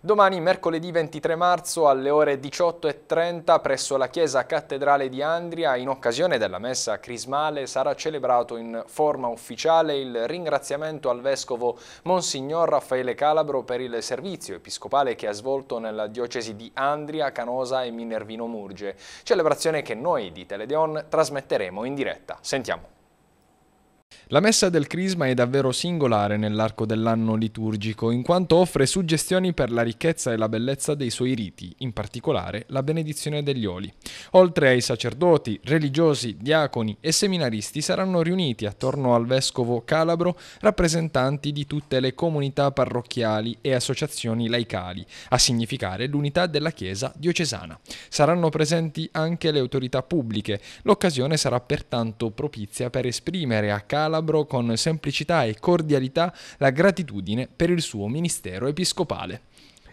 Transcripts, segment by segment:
Domani, mercoledì 23 marzo, alle ore 18.30 presso la Chiesa Cattedrale di Andria, in occasione della messa crismale, sarà celebrato in forma ufficiale il ringraziamento al Vescovo Monsignor Raffaele Calabro per il servizio episcopale che ha svolto nella diocesi di Andria, Canosa e Minervino Murge, celebrazione che noi di Teledeon trasmetteremo in diretta. Sentiamo. La messa del crisma è davvero singolare nell'arco dell'anno liturgico, in quanto offre suggestioni per la ricchezza e la bellezza dei suoi riti, in particolare la benedizione degli oli. Oltre ai sacerdoti, religiosi, diaconi e seminaristi saranno riuniti attorno al vescovo calabro rappresentanti di tutte le comunità parrocchiali e associazioni laicali, a significare l'unità della Chiesa diocesana. Saranno presenti anche le autorità pubbliche. L'occasione sarà pertanto propizia per esprimere a Calabro Calabro con semplicità e cordialità la gratitudine per il suo ministero episcopale.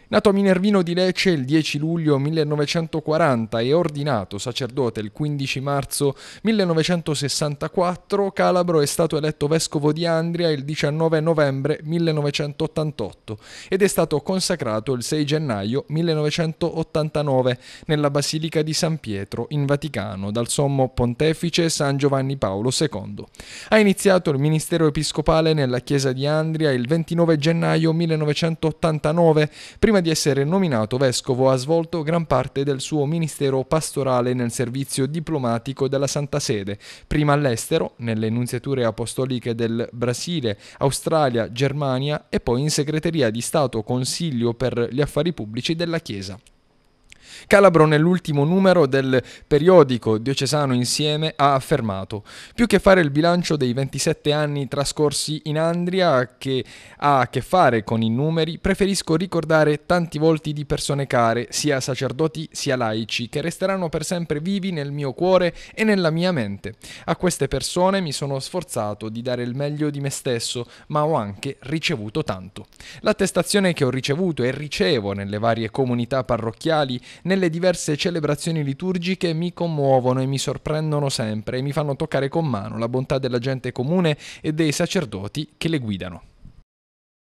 Nato a Minervino di Lecce il 10 luglio 1940 e ordinato sacerdote il 15 marzo 1964, Calabro è stato eletto vescovo di Andria il 19 novembre 1988 ed è stato consacrato il 6 gennaio 1989 nella Basilica di San Pietro in Vaticano dal sommo pontefice San Giovanni Paolo II. Ha iniziato il ministero episcopale nella chiesa di Andria il 29 gennaio 1989, prima Prima di essere nominato vescovo ha svolto gran parte del suo ministero pastorale nel servizio diplomatico della Santa Sede, prima all'estero, nelle nunziature apostoliche del Brasile, Australia, Germania e poi in segreteria di Stato Consiglio per gli affari pubblici della Chiesa. Calabro nell'ultimo numero del periodico diocesano Insieme ha affermato più che fare il bilancio dei 27 anni trascorsi in Andria che ha a che fare con i numeri, preferisco ricordare tanti volti di persone care, sia sacerdoti sia laici, che resteranno per sempre vivi nel mio cuore e nella mia mente. A queste persone mi sono sforzato di dare il meglio di me stesso, ma ho anche ricevuto tanto. L'attestazione che ho ricevuto e ricevo nelle varie comunità parrocchiali nelle diverse celebrazioni liturgiche mi commuovono e mi sorprendono sempre e mi fanno toccare con mano la bontà della gente comune e dei sacerdoti che le guidano.